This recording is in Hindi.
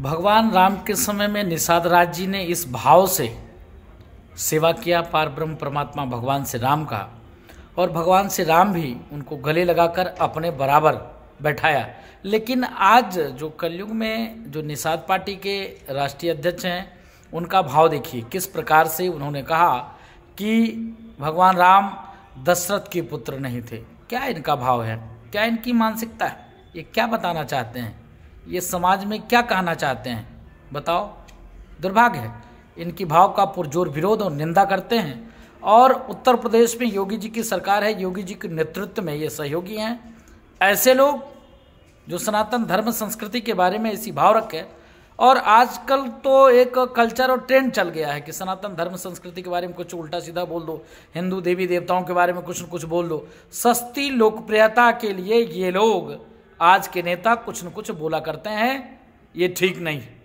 भगवान राम के समय में निषाद राज जी ने इस भाव से सेवा किया पार ब्रह्म परमात्मा भगवान से राम का और भगवान से राम भी उनको गले लगाकर अपने बराबर बैठाया लेकिन आज जो कलयुग में जो निषाद पार्टी के राष्ट्रीय अध्यक्ष हैं उनका भाव देखिए किस प्रकार से उन्होंने कहा कि भगवान राम दशरथ के पुत्र नहीं थे क्या इनका भाव है क्या इनकी मानसिकता है ये क्या बताना चाहते हैं ये समाज में क्या कहना चाहते हैं बताओ दुर्भाग्य है इनकी भाव का पुरजोर विरोध और निंदा करते हैं और उत्तर प्रदेश में योगी जी की सरकार है योगी जी के नेतृत्व में ये सहयोगी हैं ऐसे लोग जो सनातन धर्म संस्कृति के बारे में ऐसी भाव रखे और आजकल तो एक कल्चर और ट्रेंड चल गया है कि सनातन धर्म संस्कृति के बारे में कुछ उल्टा सीधा बोल दो हिंदू देवी देवताओं के बारे में कुछ न कुछ बोल दो सस्ती लोकप्रियता के लिए ये लोग आज के नेता कुछ न कुछ बोला करते हैं ये ठीक नहीं